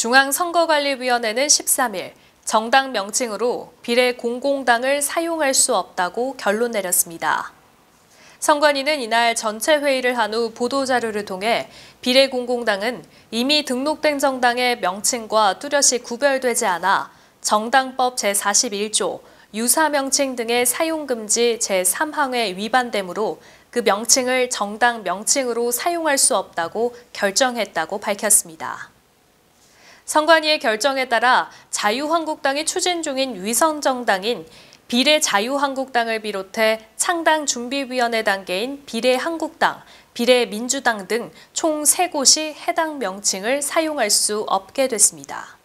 중앙선거관리위원회는 13일 정당 명칭으로 비례 공공당을 사용할 수 없다고 결론 내렸습니다. 선관위는 이날 전체 회의를 한 후 보도자료를 통해 비례 공공당은 이미 등록된 정당의 명칭과 뚜렷이 구별되지 않아 정당법 제41조, 유사명칭 등의 사용금지 제3항에 위반되므로 그 명칭을 정당 명칭으로 사용할 수 없다고 결정했다고 밝혔습니다. 선관위의 결정에 따라 자유한국당이 추진 중인 위성정당인 비례자유한국당을 비롯해 창당준비위원회 단계인 비례한국당, 비례민주당 등총 세곳이 해당 명칭을 사용할 수 없게 됐습니다.